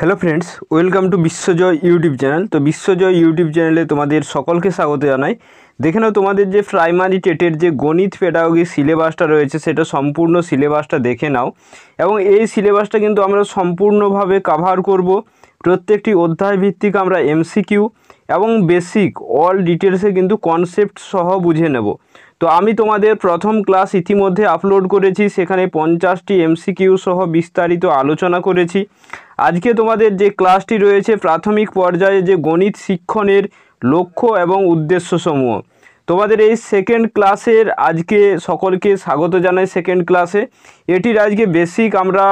hello friends welcome to Biswajoy YouTube channel তো Biswajoy YouTube চ্যানেলে তোমাদের সকলকে স্বাগত জানাই দেখে নাও তোমাদের যে প্রাইমারি টেটের যে গণিত পেডাগি সিলেবাসটা রয়েছে সেটা সম্পূর্ণ সিলেবাসটা দেখে নাও এবং এই সিলেবাসটা কিন্তু আমরা সম্পূর্ণভাবে কাভার করব প্রত্যেকটি অধ্যায় ভিত্তিক আমরা এমসিকিউ এবং বেসিক অল ডিটেলসে কিন্তু কনসেপ্ট সহ বুঝে নেব তো আমি তোমাদের প্রথম ক্লাস ইতিমধ্যে আপলোড করেছি সেখানে পঞ্চাশটি এমসিকিউ সহ বিস্তারিত আলোচনা করেছি আজকে তোমাদের যে ক্লাসটি রয়েছে প্রাথমিক পর্যায়ে যে গণিত শিক্ষণের লক্ষ্য এবং উদ্দেশ্যসমূহ তোমাদের এই সেকেন্ড ক্লাসের আজকে সকলকে স্বাগত জানাই সেকেন্ড ক্লাসে এটির আজকে বেসিক আমরা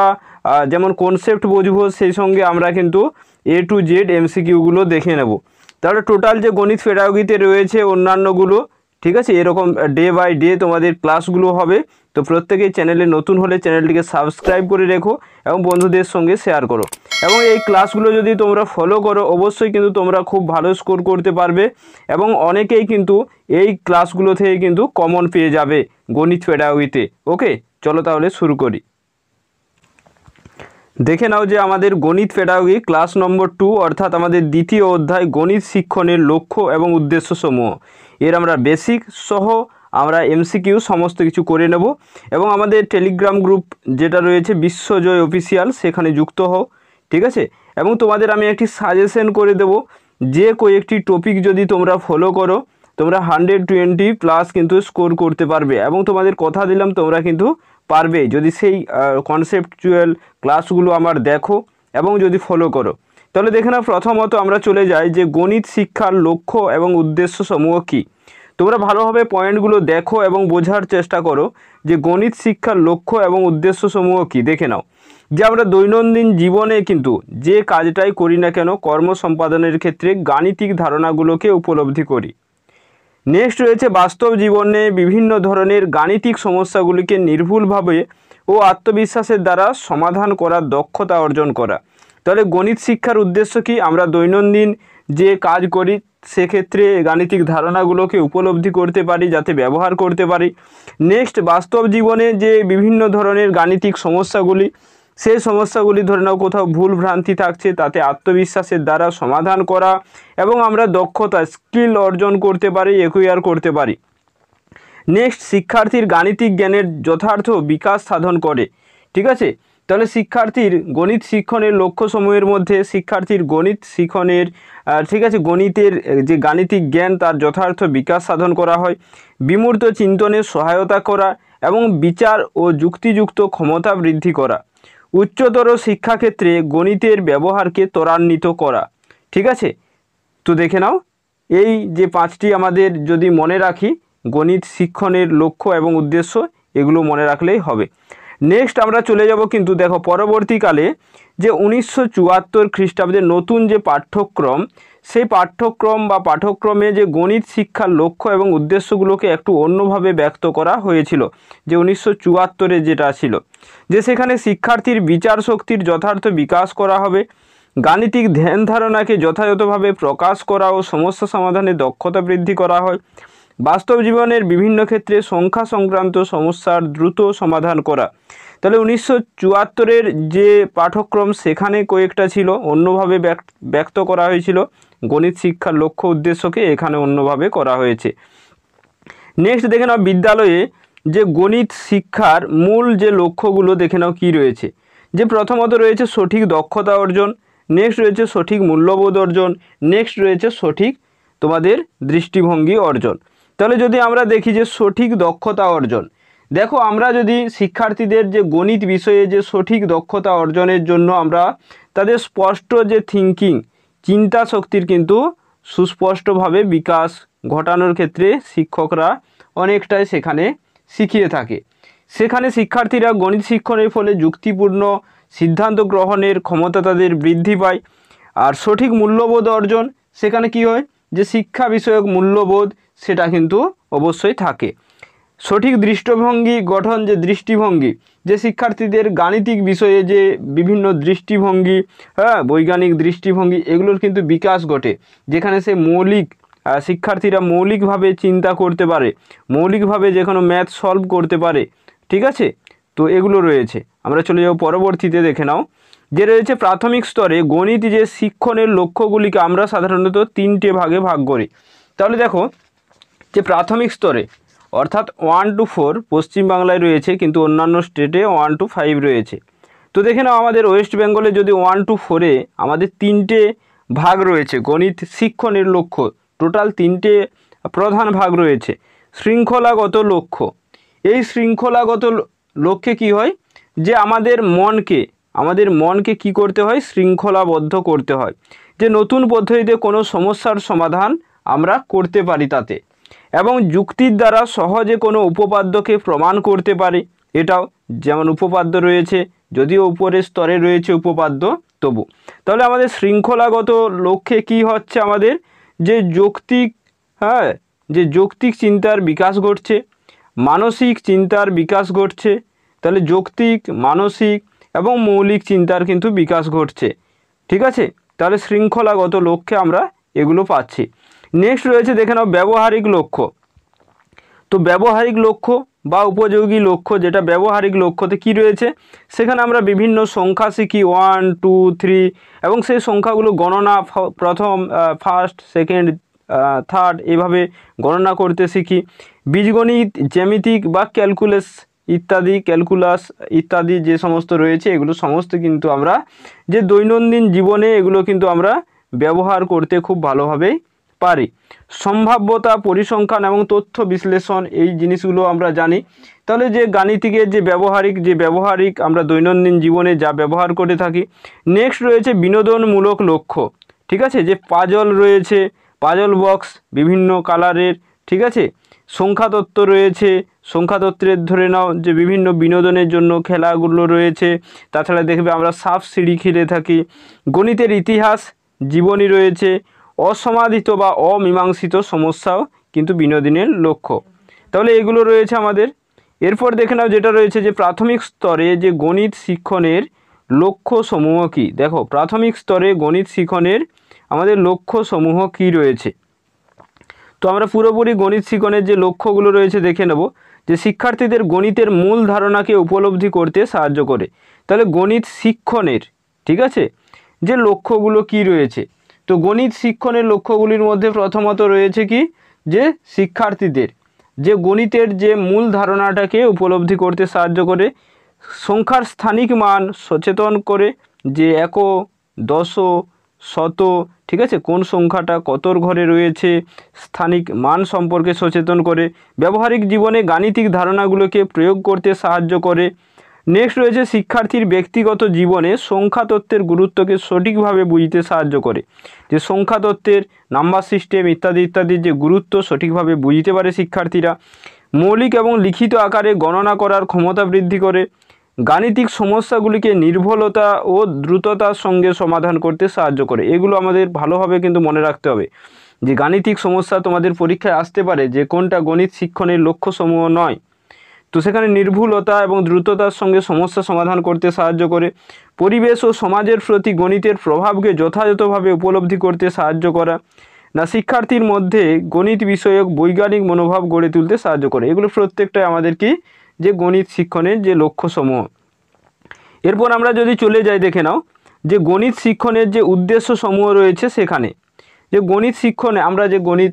যেমন কনসেপ্ট বুঝবো সেই সঙ্গে আমরা কিন্তু এ টু জেড এমসিকিউগুলো দেখে নেব তাহলে টোটাল যে গণিত ফেডাগিতে রয়েছে অন্যান্যগুলো ঠিক আছে এরকম ডে বাই ডে তোমাদের ক্লাসগুলো হবে তো প্রত্যেকেই চ্যানেলে নতুন হলে চ্যানেলটিকে সাবস্ক্রাইব করে রেখো এবং বন্ধুদের সঙ্গে শেয়ার করো এবং এই ক্লাসগুলো যদি তোমরা ফলো করো অবশ্যই কিন্তু তোমরা খুব ভালো স্কোর করতে পারবে এবং অনেকেই কিন্তু এই ক্লাসগুলো থেকে কিন্তু কমন পেয়ে যাবে গণিত ফেডাউইতে ওকে চলো তাহলে শুরু করি দেখে নাও যে আমাদের গণিত ফেডাউই ক্লাস নম্বর টু অর্থাৎ আমাদের দ্বিতীয় অধ্যায় গণিত শিক্ষণের লক্ষ্য এবং উদ্দেশ্যসমূহ এর আমরা বেসিক সহ আমরা এমসিকিউ সমস্ত কিছু করে নেব এবং আমাদের টেলিগ্রাম গ্রুপ যেটা রয়েছে বিশ্বজয় অফিসিয়াল সেখানে যুক্ত হও ঠিক আছে এবং তোমাদের আমি একটি সাজেশন করে দেব যে কয়েকটি টপিক যদি তোমরা ফলো করো তোমরা হান্ড্রেড টোয়েন্টি প্লাস কিন্তু স্কোর করতে পারবে এবং তোমাদের কথা দিলাম তোমরা কিন্তু পারবে যদি সেই কনসেপ্টচুয়াল ক্লাসগুলো আমার দেখো এবং যদি ফলো করো তাহলে দেখে না প্রথমত আমরা চলে যাই যে গণিত শিক্ষার লক্ষ্য এবং উদ্দেশ্য সমূহ কী তোমরা ভালোভাবে পয়েন্টগুলো দেখো এবং বোঝার চেষ্টা করো যে গণিত শিক্ষার লক্ষ্য এবং উদ্দেশ্য সমূহ কী দেখে নাও যে আমরা দৈনন্দিন জীবনে কিন্তু যে কাজটাই করি না কেন কর্ম সম্পাদনের ক্ষেত্রে গাণিতিক ধারণাগুলোকে উপলব্ধি করি নেক্সট রয়েছে বাস্তব জীবনে বিভিন্ন ধরনের গাণিতিক সমস্যাগুলিকে নির্ভুলভাবে ও আত্মবিশ্বাসের দ্বারা সমাধান করার দক্ষতা অর্জন করা তাহলে গণিত শিক্ষার উদ্দেশ্য কি আমরা দৈনন্দিন যে কাজ করি সেক্ষেত্রে গাণিতিক ধারণাগুলোকে উপলব্ধি করতে পারি যাতে ব্যবহার করতে পারি নেক্সট বাস্তব জীবনে যে বিভিন্ন ধরনের গাণিতিক সমস্যাগুলি সেই সমস্যাগুলি ধরে নাও কোথাও ভুল ভ্রান্তি থাকছে তাতে আত্মবিশ্বাসের দ্বারা সমাধান করা এবং আমরা দক্ষতা স্কিল অর্জন করতে পারি একুয়ার করতে পারি নেক্সট শিক্ষার্থীর গাণিতিক জ্ঞানের যথার্থ বিকাশ সাধন করে ঠিক আছে তাহলে শিক্ষার্থীর গণিত শিক্ষণের লক্ষ্য সময়ের মধ্যে শিক্ষার্থীর গণিত শিক্ষণের ঠিক আছে গণিতের যে গাণিতিক জ্ঞান তার যথার্থ বিকাশ সাধন করা হয় বিমূর্ত চিন্তনের সহায়তা করা এবং বিচার ও যুক্তিযুক্ত ক্ষমতা বৃদ্ধি করা উচ্চতর শিক্ষাক্ষেত্রে গণিতের ব্যবহারকে ত্বরান্বিত করা ঠিক আছে তো দেখে নাও এই যে পাঁচটি আমাদের যদি মনে রাখি গণিত শিক্ষণের লক্ষ্য এবং উদ্দেশ্য এগুলো মনে রাখলেই হবে নেক্সট আমরা চলে যাব কিন্তু দেখো পরবর্তীকালে যে উনিশশো চুয়াত্তর খ্রিস্টাব্দে নতুন যে পাঠ্যক্রম সেই পাঠ্যক্রম বা পাঠ্যক্রমে যে গণিত শিক্ষার লক্ষ্য এবং উদ্দেশ্যগুলোকে একটু অন্যভাবে ব্যক্ত করা হয়েছিল যে উনিশশো চুয়াত্তরে যেটা ছিল যে সেখানে শিক্ষার্থীর বিচার শক্তির যথার্থ বিকাশ করা হবে গাণিতিক ধ্যান ধারণাকে যথাযথভাবে প্রকাশ করা ও সমস্যা সমাধানে দক্ষতা বৃদ্ধি করা হয় বাস্তব জীবনের বিভিন্ন ক্ষেত্রে সংখ্যা সংক্রান্ত সমস্যার দ্রুত সমাধান করা তাহলে উনিশশো চুয়াত্তরের যে পাঠ্যক্রম সেখানে কয়েকটা ছিল অন্যভাবে ব্যক্ত করা হয়েছিল গণিত শিক্ষার লক্ষ্য উদ্দেশ্যকে এখানে অন্যভাবে করা হয়েছে নেক্সট দেখে নাও বিদ্যালয়ে যে গণিত শিক্ষার মূল যে লক্ষ্যগুলো দেখে নাও কী রয়েছে যে প্রথমত রয়েছে সঠিক দক্ষতা অর্জন নেক্সট রয়েছে সঠিক মূল্যবোধ অর্জন নেক্সট রয়েছে সঠিক তোমাদের দৃষ্টিভঙ্গি অর্জন তাহলে যদি আমরা দেখি যে সঠিক দক্ষতা অর্জন দেখো আমরা যদি শিক্ষার্থীদের যে গণিত বিষয়ে যে সঠিক দক্ষতা অর্জনের জন্য আমরা তাদের স্পষ্ট যে থিঙ্কিং চিন্তা শক্তির কিন্তু সুস্পষ্টভাবে বিকাশ ঘটানোর ক্ষেত্রে শিক্ষকরা অনেকটাই সেখানে শিখিয়ে থাকে সেখানে শিক্ষার্থীরা গণিত শিক্ষণের ফলে যুক্তিপূর্ণ সিদ্ধান্ত গ্রহণের ক্ষমতা তাদের বৃদ্ধি পায় আর সঠিক মূল্যবোধ অর্জন সেখানে কি হয় যে শিক্ষা বিষয়ক মূল্যবোধ সেটা কিন্তু অবশ্যই থাকে সঠিক দৃষ্টিভঙ্গি গঠন যে দৃষ্টিভঙ্গি যে শিক্ষার্থীদের গাণিতিক বিষয়ে যে বিভিন্ন দৃষ্টিভঙ্গি হ্যাঁ বৈজ্ঞানিক দৃষ্টিভঙ্গি এগুলোর কিন্তু বিকাশ ঘটে যেখানে সে মৌলিক শিক্ষার্থীরা মৌলিকভাবে চিন্তা করতে পারে মৌলিকভাবে যে কোনো ম্যাথ সলভ করতে পারে ঠিক আছে তো এগুলো রয়েছে আমরা চলে যাব পরবর্তীতে দেখে নাও যে রয়েছে প্রাথমিক স্তরে গণিত যে শিক্ষণের লক্ষ্যগুলিকে আমরা সাধারণত তিনটে ভাগে ভাগ করি তাহলে দেখো যে প্রাথমিক স্তরে অর্থাৎ ওয়ান টু ফোর পশ্চিমবাংলায় রয়েছে কিন্তু অন্যান্য স্টেটে ওয়ান টু ফাইভ রয়েছে তো দেখে নাও আমাদের ওয়েস্ট বেঙ্গলে যদি ওয়ান টু ফোরে আমাদের তিনটে ভাগ রয়েছে গণিত শিক্ষণের লক্ষ্য টোটাল তিনটে প্রধান ভাগ রয়েছে শৃঙ্খলাগত লক্ষ্য এই শৃঙ্খলাগত লক্ষ্যে কি হয় যে আমাদের মনকে আমাদের মনকে কি করতে হয় শৃঙ্খলাবদ্ধ করতে হয় যে নতুন পদ্ধতিতে কোনো সমস্যার সমাধান আমরা করতে পারি তাতে এবং যুক্তির দ্বারা সহজে কোনো উপপাদ্যকে প্রমাণ করতে পারে এটাও যেমন উপপাদ্য রয়েছে যদিও উপরের স্তরে রয়েছে উপপাদ্য তবু তাহলে আমাদের শৃঙ্খলাগত লক্ষ্যে কি হচ্ছে আমাদের যে যৌক্তিক হ্যাঁ যে যৌক্তিক চিন্তার বিকাশ ঘটছে মানসিক চিন্তার বিকাশ ঘটছে তাহলে যৌক্তিক মানসিক এবং মৌলিক চিন্তার কিন্তু বিকাশ ঘটছে ঠিক আছে তাহলে শৃঙ্খলাগত লক্ষ্যে আমরা এগুলো পাচ্ছি নেক্সট রয়েছে দেখে নাও ব্যবহারিক লক্ষ্য তো ব্যবহারিক লক্ষ্য বা উপযোগী লক্ষ্য যেটা ব্যবহারিক লক্ষ্যতে কি রয়েছে সেখানে আমরা বিভিন্ন সংখ্যা শিখি ওয়ান টু থ্রি এবং সেই সংখ্যাগুলো গণনা প্রথম ফার্স্ট সেকেন্ড থার্ড এভাবে গণনা করতে শিখি বীজগণিত জ্যামিতিক বা ক্যালকুলেস ইত্যাদি ক্যালকুলাস ইত্যাদি যে সমস্ত রয়েছে এগুলো সমস্ত কিন্তু আমরা যে দৈনন্দিন জীবনে এগুলো কিন্তু আমরা ব্যবহার করতে খুব ভালোভাবেই পারি সম্ভাব্যতা পরিসংখ্যান এবং তথ্য বিশ্লেষণ এই জিনিসগুলো আমরা জানি তাহলে যে গাণিতিকের যে ব্যবহারিক যে ব্যবহারিক আমরা দৈনন্দিন জীবনে যা ব্যবহার করে থাকি নেক্সট রয়েছে বিনোদনমূলক লক্ষ্য ঠিক আছে যে পাজল রয়েছে পাজল বক্স বিভিন্ন কালারের ঠিক আছে সংখ্যাতত্ত্ব রয়েছে সংখ্যাতত্ত্বের ধরে নাও যে বিভিন্ন বিনোদনের জন্য খেলাগুলো রয়েছে তাছাড়া দেখবে আমরা সাপ সিঁড়ি খেলে থাকি গণিতের ইতিহাস জীবনী রয়েছে অসমাধিত বা অমীমাংসিত সমস্যাও কিন্তু বিনোদিনের লক্ষ্য তাহলে এগুলো রয়েছে আমাদের এরপর দেখে নাও যেটা রয়েছে যে প্রাথমিক স্তরে যে গণিত শিক্ষণের লক্ষ্য সমূহ কী দেখো প্রাথমিক স্তরে গণিত শিক্ষণের আমাদের লক্ষ্য সমূহ কী রয়েছে তো আমরা পুরোপুরি গণিত শিক্ষণের যে লক্ষ্যগুলো রয়েছে দেখে নেব যে শিক্ষার্থীদের গণিতের মূল ধারণাকে উপলব্ধি করতে সাহায্য করে তাহলে গণিত শিক্ষণের ঠিক আছে যে লক্ষ্যগুলো কি রয়েছে তো গণিত শিক্ষণের লক্ষ্যগুলির মধ্যে প্রথমত রয়েছে কি যে শিক্ষার্থীদের যে গণিতের যে মূল ধারণাটাকে উপলব্ধি করতে সাহায্য করে সংখ্যার স্থানিক মান সচেতন করে যে এক দশ শত ঠিক আছে কোন সংখ্যাটা কতর ঘরে রয়েছে স্থানিক মান সম্পর্কে সচেতন করে ব্যবহারিক জীবনে গাণিতিক ধারণাগুলোকে প্রয়োগ করতে সাহায্য করে নেক্সট রয়েছে শিক্ষার্থীর ব্যক্তিগত জীবনে সংখ্যা তত্ত্বের গুরুত্বকে সঠিকভাবে বুঝতে সাহায্য করে যে সংখ্যা তত্ত্বের নাম্বার সিস্টেম ইত্যাদি ইত্যাদির যে গুরুত্ব সঠিকভাবে বুঝতে পারে শিক্ষার্থীরা মৌলিক এবং লিখিত আকারে গণনা করার ক্ষমতা বৃদ্ধি করে গাণিতিক সমস্যাগুলিকে নির্ভলতা ও দ্রুততার সঙ্গে সমাধান করতে সাহায্য করে এগুলো আমাদের ভালোভাবে কিন্তু মনে রাখতে হবে যে গাণিতিক সমস্যা তোমাদের পরীক্ষায় আসতে পারে যে কোনটা গণিত শিক্ষণের লক্ষ্যসমূহ নয় তো সেখানে নির্ভুলতা এবং দ্রুততার সঙ্গে সমস্যা সমাধান করতে সাহায্য করে পরিবেশ ও সমাজের প্রতি গণিতের প্রভাবকে যথাযথভাবে উপলব্ধি করতে সাহায্য করা না শিক্ষার্থীর মধ্যে গণিত বিষয়ক বৈজ্ঞানিক মনোভাব গড়ে তুলতে সাহায্য করে এগুলো প্রত্যেকটাই আমাদের কি যে গণিত শিক্ষণের যে লক্ষ্যসমূহ এরপর আমরা যদি চলে যাই দেখে নাও যে গণিত শিক্ষণের যে উদ্দেশ্য সমূহ রয়েছে সেখানে যে গণিত শিক্ষণে আমরা যে গণিত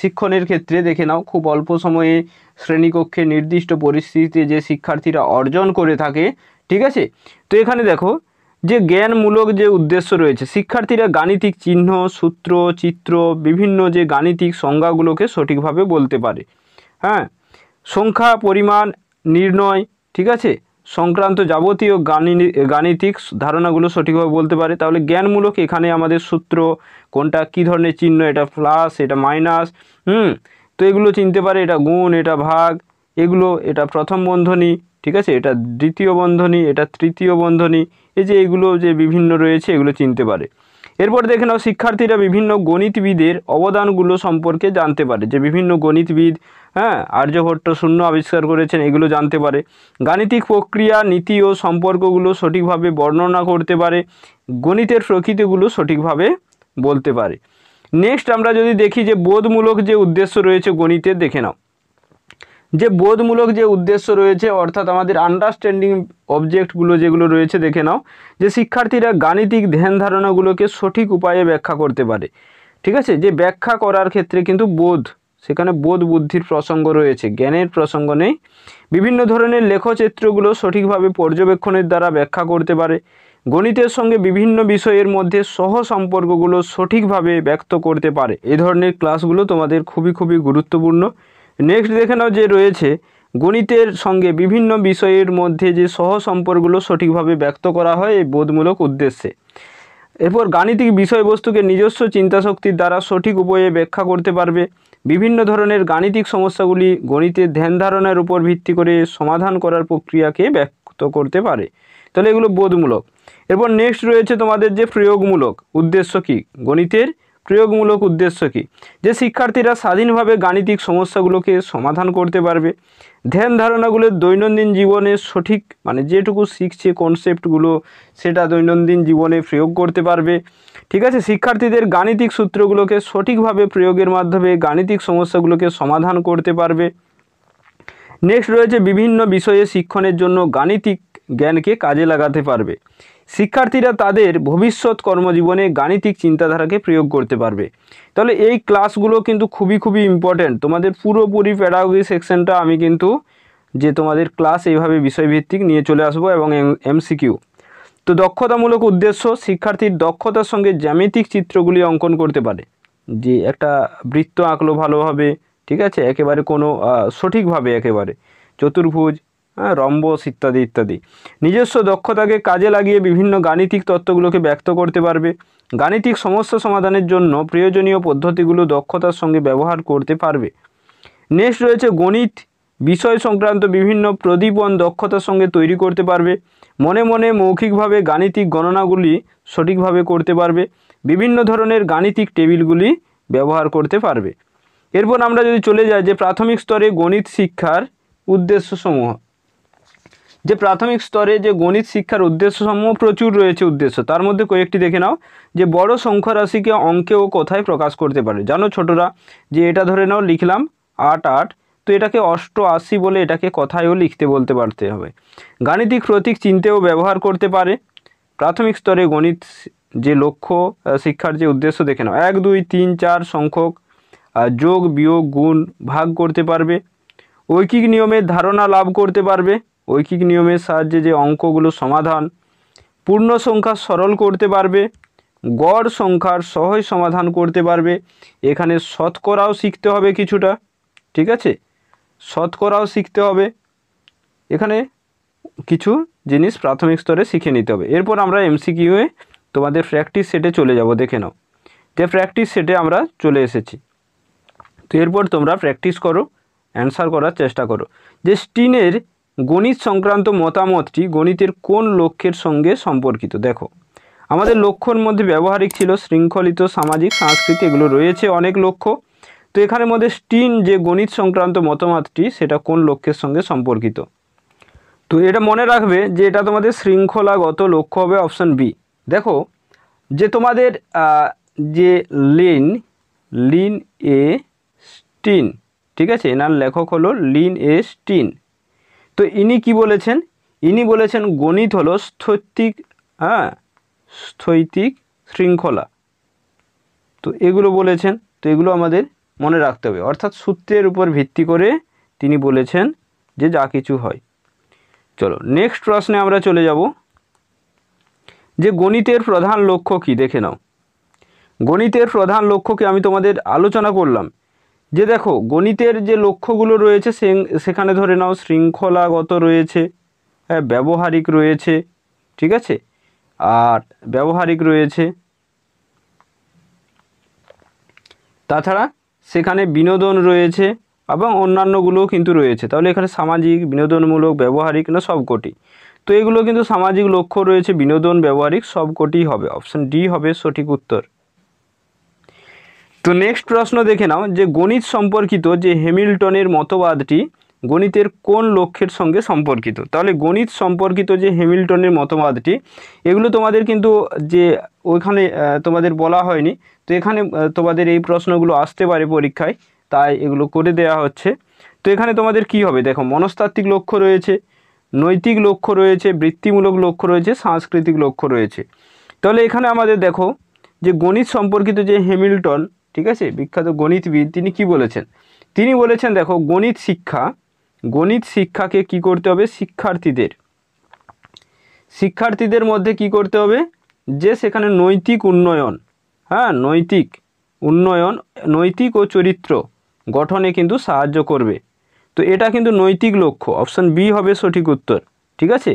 শিক্ষণের ক্ষেত্রে দেখে নাও খুব অল্প সময়ে শ্রেণীকক্ষে নির্দিষ্ট পরিস্থিতিতে যে শিক্ষার্থীরা অর্জন করে থাকে ঠিক আছে তো এখানে দেখো যে জ্ঞানমূলক যে উদ্দেশ্য রয়েছে শিক্ষার্থীরা গাণিতিক চিহ্ন সূত্র চিত্র বিভিন্ন যে গাণিতিক সংজ্ঞাগুলোকে সঠিকভাবে বলতে পারে হ্যাঁ সংখ্যা পরিমাণ নির্ণয় ঠিক আছে সংক্রান্ত যাবতীয় গাণিতিক ধারণাগুলো সঠিকভাবে বলতে পারে তাহলে জ্ঞানমূলক এখানে আমাদের সূত্র কোনটা কি ধরনের চিহ্ন এটা প্লাস এটা মাইনাস হুম তো এগুলো চিনতে পারে এটা গুণ এটা ভাগ এগুলো এটা প্রথম বন্ধনী ঠিক আছে এটা দ্বিতীয় বন্ধনী এটা তৃতীয় বন্ধনী এই যে এগুলো যে বিভিন্ন রয়েছে এগুলো চিনতে পারে এরপর দেখে নাও শিক্ষার্থীরা বিভিন্ন গণিতবিদের অবদানগুলো সম্পর্কে জানতে পারে যে বিভিন্ন গণিতবিদ হ্যাঁ আর্যভট্ট শূন্য আবিষ্কার করেছেন এগুলো জানতে পারে গাণিতিক প্রক্রিয়া নীতি ও সম্পর্কগুলো সঠিকভাবে বর্ণনা করতে পারে গণিতের প্রকৃতিগুলো সঠিকভাবে বলতে পারে নেক্সট আমরা যদি দেখি যে বোধমূলক যে উদ্দেশ্য রয়েছে গণিতে দেখে নাও যে বোধমূলক যে উদ্দেশ্য রয়েছে অর্থাৎ আমাদের আন্ডারস্ট্যান্ডিং অবজেক্টগুলো যেগুলো রয়েছে দেখে নাও যে শিক্ষার্থীরা গাণিতিক ধ্যান ধারণাগুলোকে সঠিক উপায়ে ব্যাখ্যা করতে পারে ঠিক আছে যে ব্যাখ্যা করার ক্ষেত্রে কিন্তু বোধ সেখানে বোধ বুদ্ধির প্রসঙ্গ রয়েছে জ্ঞানের প্রসঙ্গ নেই বিভিন্ন ধরনের লেখচিত্রগুলো সঠিকভাবে পর্যবেক্ষণের দ্বারা ব্যাখ্যা করতে পারে গণিতের সঙ্গে বিভিন্ন বিষয়ের মধ্যে সহ সম্পর্কগুলো সঠিকভাবে ব্যক্ত করতে পারে এ ধরনের ক্লাসগুলো তোমাদের খুবই খুবই গুরুত্বপূর্ণ নেক্সট দেখে নাও যে রয়েছে গণিতের সঙ্গে বিভিন্ন বিষয়ের মধ্যে যে সহ সম্পর্কগুলো সঠিকভাবে ব্যক্ত করা হয় এই বোধমূলক উদ্দেশ্যে এরপর গাণিতিক বিষয়বস্তুকে নিজস্ব চিন্তাশক্তির দ্বারা সঠিক উপায়ে ব্যাখ্যা করতে পারবে বিভিন্ন ধরনের গাণিতিক সমস্যাগুলি গণিতের ধ্যান ধারণার উপর ভিত্তি করে সমাধান করার প্রক্রিয়াকে ব্যক্ত করতে পারে তাহলে এগুলো বোধমূলক এরপর নেক্সট রয়েছে তোমাদের যে প্রয়োগমূলক উদ্দেশ্য কী গণিতের প্রয়োগমূলক উদ্দেশ্য কি যে শিক্ষার্থীরা স্বাধীনভাবে গাণিতিক সমস্যাগুলোকে সমাধান করতে পারবে ধ্যান ধারণাগুলো দৈনন্দিন জীবনে সঠিক মানে যেটুকু শিখছে কনসেপ্টগুলো সেটা দৈনন্দিন জীবনে প্রয়োগ করতে পারবে ঠিক আছে শিক্ষার্থীদের গাণিতিক সূত্রগুলোকে সঠিকভাবে প্রয়োগের মাধ্যমে গাণিতিক সমস্যাগুলোকে সমাধান করতে পারবে নেক্সট রয়েছে বিভিন্ন বিষয়ে শিক্ষণের জন্য গাণিতিক জ্ঞানকে কাজে লাগাতে পারবে শিক্ষার্থীরা তাদের ভবিষ্যৎ কর্মজীবনে গাণিতিক চিন্তাধারাকে প্রয়োগ করতে পারবে তাহলে এই ক্লাসগুলো কিন্তু খুবই খুবই ইম্পর্ট্যান্ট তোমাদের পুরোপুরি প্যাডাগজি সেকশনটা আমি কিন্তু যে তোমাদের ক্লাস এইভাবে বিষয়ভিত্তিক নিয়ে চলে আসবো এবং এমসিকিউ তো দক্ষতামূলক উদ্দেশ্য শিক্ষার্থীর দক্ষতার সঙ্গে জ্যামিতিক চিত্রগুলি অঙ্কন করতে পারে যে একটা বৃত্ত আঁকলো ভালোভাবে ঠিক আছে একেবারে কোনো সঠিকভাবে একেবারে চতুর্ভুজ হ্যাঁ, রম্বস ইত্যাদি ইত্যাদি নিজস্ব দক্ষতাকে কাজে লাগিয়ে বিভিন্ন গাণিতিক তত্ত্বগুলোকে ব্যক্ত করতে পারবে গাণিতিক সমস্যা সমাধানের জন্য প্রয়োজনীয় পদ্ধতিগুলো দক্ষতার সঙ্গে ব্যবহার করতে পারবে নেক্সট রয়েছে গণিত বিষয় সংক্রান্ত বিভিন্ন প্রদীপন দক্ষতার সঙ্গে তৈরি করতে পারবে মনে মনে মৌখিকভাবে গাণিতিক গণনাগুলি সঠিকভাবে করতে পারবে বিভিন্ন ধরনের গাণিতিক টেবিলগুলি ব্যবহার করতে পারবে এরপর আমরা যদি চলে যাই যে প্রাথমিক স্তরে গণিত শিক্ষার উদ্দেশ্যসমূহ যে প্রাথমিক স্তরে যে গণিত শিক্ষার উদ্দেশ্যসমূহ প্রচুর রয়েছে উদ্দেশ্য তার মধ্যে কয়েকটি দেখে নাও যে বড় সংখ্যা রাশিকে অঙ্কে ও কোথায় প্রকাশ করতে পারে জানো ছোটরা যে এটা ধরে নাও লিখলাম আট আট তো এটাকে অষ্ট আশি বলে এটাকে কথায়ও লিখতে বলতে পারতে হবে গাণিতিক প্রতীক চিনতেও ব্যবহার করতে পারে প্রাথমিক স্তরে গণিত যে লক্ষ্য শিক্ষার যে উদ্দেশ্য দেখে নাও এক দুই তিন চার সংখ্যক যোগ বিয়োগ গুণ ভাগ করতে পারবে ঐকিক নিয়মের ধারণা লাভ করতে পারবে ঐকিক নিয়মের সাহায্যে যে অঙ্কগুলো সমাধান পূর্ণ সংখ্যা সরল করতে পারবে গড় সংখ্যার সহজ সমাধান করতে পারবে এখানে শতকরাও শিখতে হবে কিছুটা ঠিক আছে শতকরাও শিখতে হবে এখানে কিছু জিনিস প্রাথমিক স্তরে শিখে নিতে হবে এরপর আমরা এমসিকিউয়ে তোমাদের প্র্যাকটিস সেটে চলে যাব দেখে নাও যে প্র্যাকটিস সেটে আমরা চলে এসেছি তো এরপর তোমরা প্র্যাকটিস করো অ্যান্সার করার চেষ্টা করো যে স্টিনের গণিত সংক্রান্ত মতামতটি গণিতের কোন লক্ষ্যের সঙ্গে সম্পর্কিত দেখো আমাদের লক্ষ্যর মধ্যে ব্যবহারিক ছিল শৃঙ্খলিত সামাজিক সংস্কৃতি এগুলো রয়েছে অনেক লক্ষ্য তো এখানের মধ্যে স্টিন যে গণিত সংক্রান্ত মতামতটি সেটা কোন লক্ষ্যের সঙ্গে সম্পর্কিত তো এটা মনে রাখবে যে এটা তোমাদের শৃঙ্খলাগত লক্ষ্য হবে অপশান বি দেখো যে তোমাদের যে লিন লিন এ স্টিন ঠিক আছে এনার লেখক হলো লিন এ স্টিন তো ইনি কি বলেছেন ইনি বলেছেন গণিত হলো স্থৈতিক হ্যাঁ স্থৈতিক শৃঙ্খলা তো এগুলো বলেছেন তো এগুলো আমাদের মনে রাখতে হবে অর্থাৎ সূত্রের উপর ভিত্তি করে তিনি বলেছেন যে যা কিছু হয় চলো নেক্সট প্রশ্নে আমরা চলে যাব যে গণিতের প্রধান লক্ষ্য কি দেখে নাও গণিতের প্রধান লক্ষ্যকে আমি তোমাদের আলোচনা করলাম যে দেখো গণিতের যে লক্ষ্যগুলো রয়েছে সেখানে ধরে নাও শৃঙ্খলাগত রয়েছে হ্যাঁ ব্যবহারিক রয়েছে ঠিক আছে আর ব্যবহারিক রয়েছে তাছাড়া সেখানে বিনোদন রয়েছে এবং অন্যান্যগুলোও কিন্তু রয়েছে তাহলে এখানে সামাজিক বিনোদনমূলক ব্যবহারিক না সব কটি তো এগুলো কিন্তু সামাজিক লক্ষ্য রয়েছে বিনোদন ব্যবহারিক সব কটি হবে অপশান ডি হবে সঠিক উত্তর তো নেক্সট প্রশ্ন দেখে নাও যে গণিত সম্পর্কিত যে হ্যামিল্টনের মতবাদটি গণিতের কোন লক্ষ্যের সঙ্গে সম্পর্কিত তাহলে গণিত সম্পর্কিত যে হ্যামিল্টনের মতবাদটি এগুলো তোমাদের কিন্তু যে ওইখানে তোমাদের বলা হয়নি তো এখানে তোমাদের এই প্রশ্নগুলো আসতে পারে পরীক্ষায় তাই এগুলো করে দেয়া হচ্ছে তো এখানে তোমাদের কি হবে দেখো মনস্তাত্ত্বিক লক্ষ্য রয়েছে নৈতিক লক্ষ্য রয়েছে বৃত্তিমূলক লক্ষ্য রয়েছে সাংস্কৃতিক লক্ষ্য রয়েছে তাহলে এখানে আমাদের দেখো যে গণিত সম্পর্কিত যে হ্যামিল্টন ঠিক আছে বিখ্যাত গণিতবিদ তিনি কি বলেছেন তিনি বলেছেন দেখো গণিত শিক্ষা গণিত শিক্ষাকে কি করতে হবে শিক্ষার্থীদের শিক্ষার্থীদের মধ্যে কি করতে হবে যে সেখানে নৈতিক উন্নয়ন হ্যাঁ নৈতিক উন্নয়ন নৈতিক ও চরিত্র গঠনে কিন্তু সাহায্য করবে তো এটা কিন্তু নৈতিক লক্ষ্য অপশান বি হবে সঠিক উত্তর ঠিক আছে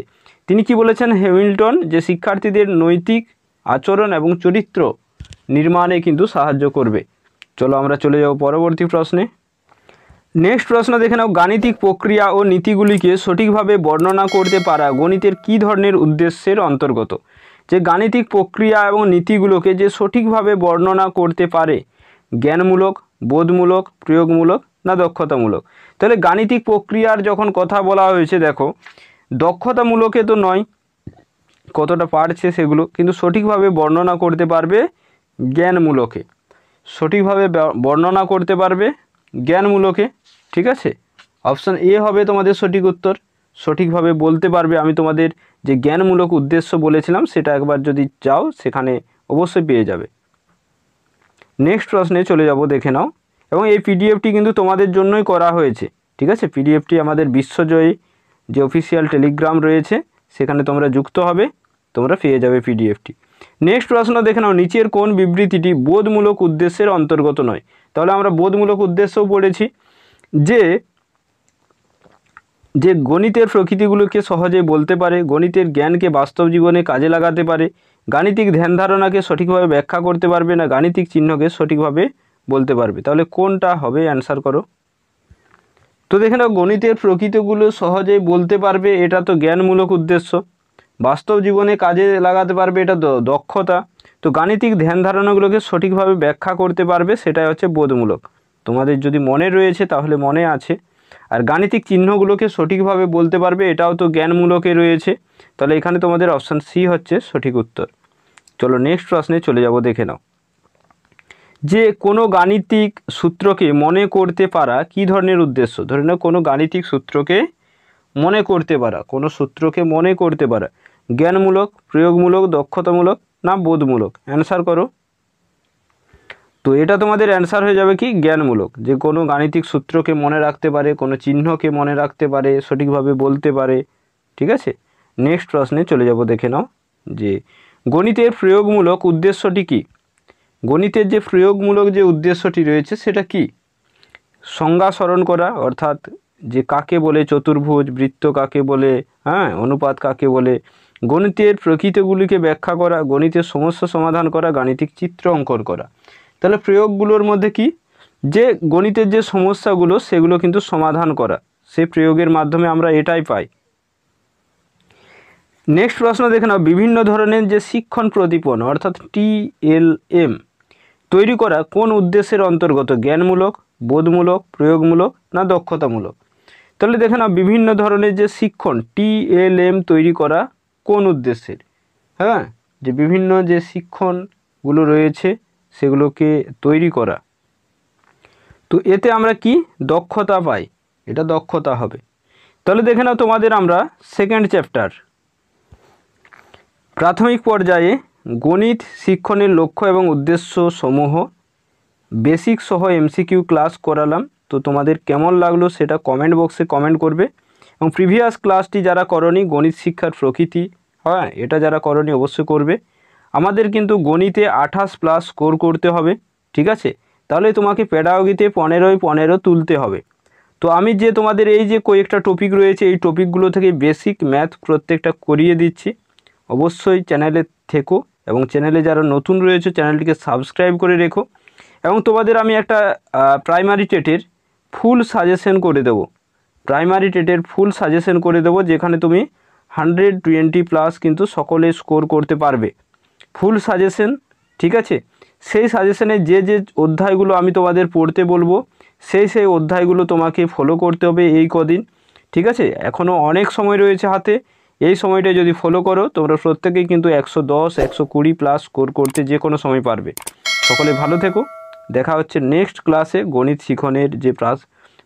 তিনি কি বলেছেন হ্যামিল্টন যে শিক্ষার্থীদের নৈতিক আচরণ এবং চরিত্র নির্মাণে কিন্তু সাহায্য করবে চলো আমরা চলে যাব পরবর্তী প্রশ্নে নেক্সট প্রশ্ন দেখে নাও গাণিতিক প্রক্রিয়া ও নীতিগুলিকে সঠিকভাবে বর্ণনা করতে পারা গণিতের কি ধরনের উদ্দেশ্যের অন্তর্গত যে গাণিতিক প্রক্রিয়া এবং নীতিগুলোকে যে সঠিকভাবে বর্ণনা করতে পারে জ্ঞানমূলক বোধমূলক প্রয়োগমূলক না দক্ষতামূলক তাহলে গাণিতিক প্রক্রিয়ার যখন কথা বলা হয়েছে দেখো দক্ষতামূলকে তো নয় কতটা পারছে সেগুলো কিন্তু সঠিকভাবে বর্ণনা করতে পারবে জ্ঞানমূলকে সঠিকভাবে বর্ণনা করতে পারবে জ্ঞানমূলকে ঠিক আছে অপশান এ হবে তোমাদের সঠিক উত্তর সঠিকভাবে বলতে পারবে আমি তোমাদের যে জ্ঞানমূলক উদ্দেশ্য বলেছিলাম সেটা একবার যদি চাও সেখানে অবশ্যই পেয়ে যাবে নেক্সট প্রশ্নে চলে যাব দেখে নাও এবং এই পিডিএফটি কিন্তু তোমাদের জন্যই করা হয়েছে ঠিক আছে পিডিএফটি আমাদের বিশ্বজয়ী যে অফিসিয়াল টেলিগ্রাম রয়েছে সেখানে তোমরা যুক্ত হবে তোমরা পেয়ে যাবে পিডিএফটি নেক্সট প্রশ্ন দেখে নাও নিচের কোন বিবৃতিটি বোধমূলক উদ্দেশ্যের অন্তর্গত নয় তাহলে আমরা বোধমূলক উদ্দেশ্যও পড়েছি যে যে গণিতের প্রকৃতিগুলোকে সহজে বলতে পারে গণিতের জ্ঞানকে বাস্তব জীবনে কাজে লাগাতে পারে গাণিতিক ধ্যান ধারণাকে সঠিকভাবে ব্যাখ্যা করতে পারবে না গাণিতিক চিহ্নকে সঠিকভাবে বলতে পারবে তাহলে কোনটা হবে অ্যান্সার করো তো দেখে নাও গণিতের প্রকৃতিগুলো সহজে বলতে পারবে এটা তো জ্ঞানমূলক উদ্দেশ্য বাস্তব জীবনে কাজে লাগাতে পারবে এটা দক্ষতা তো গাণিতিক ধ্যান ধারণাগুলোকে সঠিকভাবে ব্যাখ্যা করতে পারবে সেটাই হচ্ছে বোধমূলক তোমাদের যদি মনে রয়েছে তাহলে মনে আছে আর গাণিতিক চিহ্নগুলোকে সঠিকভাবে বলতে পারবে এটাও তো জ্ঞানমূলকে রয়েছে তাহলে এখানে তোমাদের অপশান সি হচ্ছে সঠিক উত্তর চলো নেক্সট প্রশ্নে চলে যাব দেখে নাও যে কোনো গাণিতিক সূত্রকে মনে করতে পারা কি ধরনের উদ্দেশ্য ধরে নাও কোনো গাণিতিক সূত্রকে মনে করতে পারা কোনো সূত্রকে মনে করতে পারা জ্ঞানমূলক প্রয়োগমূলক দক্ষতামূলক না বোধমূলক অ্যান্সার করো তো এটা তোমাদের অ্যান্সার হয়ে যাবে কি জ্ঞানমূলক যে কোনো গাণিতিক সূত্রকে মনে রাখতে পারে কোনো চিহ্নকে মনে রাখতে পারে সঠিকভাবে বলতে পারে ঠিক আছে নেক্সট প্রশ্নে চলে যাব দেখে নাও যে গণিতের প্রয়োগমূলক উদ্দেশ্যটি কি গণিতের যে প্রয়োগমূলক যে উদ্দেশ্যটি রয়েছে সেটা কি সংজ্ঞাসরণ করা অর্থাৎ যে কাকে বলে চতুর্ভুজ বৃত্ত কাকে বলে হ্যাঁ অনুপাত কাকে বলে গণিতের প্রকৃতগুলিকে ব্যাখ্যা করা গণিতের সমস্যা সমাধান করা গাণিতিক চিত্র অঙ্কন করা তাহলে প্রয়োগগুলোর মধ্যে কি যে গণিতের যে সমস্যাগুলো সেগুলো কিন্তু সমাধান করা সেই প্রয়োগের মাধ্যমে আমরা এটাই পাই নেক্সট প্রশ্ন দেখে নাও বিভিন্ন ধরনের যে শিক্ষণ প্রদীপন অর্থাৎ টিএলএম তৈরি করা কোন উদ্দেশ্যের অন্তর্গত জ্ঞানমূলক বোধমূলক প্রয়োগমূলক না দক্ষতামূলক তাহলে দেখে নাও বিভিন্ন ধরনের যে শিক্ষণ টিএলএম তৈরি করা কোন উদ্দেশ্যের হ্যাঁ যে বিভিন্ন যে শিক্ষণগুলো রয়েছে সেগুলোকে তৈরি করা তো এতে আমরা কি দক্ষতা পাই এটা দক্ষতা হবে তাহলে দেখে নাও তোমাদের আমরা সেকেন্ড চ্যাপ্টার প্রাথমিক পর্যায়ে গণিত শিক্ষণের লক্ষ্য এবং উদ্দেশ্য সমূহ বেসিক সহ এমসিকিউ ক্লাস করালাম তো তোমাদের কেমন লাগলো সেটা কমেন্ট বক্সে কমেন্ট করবে এবং প্রিভিয়াস ক্লাসটি যারা করনি গণিত শিক্ষার প্রকৃতি হ্যাঁ এটা যারা করনি অবশ্যই করবে আমাদের কিন্তু গণিতে আঠাশ প্লাস স্কোর করতে হবে ঠিক আছে তাহলে তোমাকে প্যাডাগিতে পনেরোই পনেরো তুলতে হবে তো আমি যে তোমাদের এই যে কয়েকটা টপিক রয়েছে এই টপিকগুলো থেকে বেসিক ম্যাথ প্রত্যেকটা করিয়ে দিচ্ছি অবশ্যই চ্যানেলে থেকো এবং চ্যানেলে যারা নতুন রয়েছে চ্যানেলটিকে সাবস্ক্রাইব করে রেখো এবং তোমাদের আমি একটা প্রাইমারি টেটের ফুল সাজেশন করে দেবো প্রাইমারি টেটের ফুল সাজেশন করে দেবো যেখানে তুমি হান্ড্রেড টোয়েন্টি প্লাস কিন্তু সকলে স্কোর করতে পারবে ফুল সাজেশন ঠিক আছে সেই সাজেশনে যে যে অধ্যায়গুলো আমি তোমাদের পড়তে বলবো সেই সেই অধ্যায়গুলো তোমাকে ফলো করতে হবে এই কদিন ঠিক আছে এখনও অনেক সময় রয়েছে হাতে এই সময়টা যদি ফলো করো তোমরা প্রত্যেকেই কিন্তু একশো দশ একশো কুড়ি প্লাস স্কোর করতে যে কোনো সময় পারবে সকলে ভালো থেকো দেখা হচ্ছে নেক্সট ক্লাসে গণিত শিখনের যে প্লাস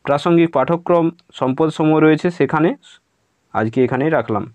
প্রাসঙ্গিক পাঠ্যক্রম সম্পদসমূহ রয়েছে সেখানে আজকে এখানেই রাখলাম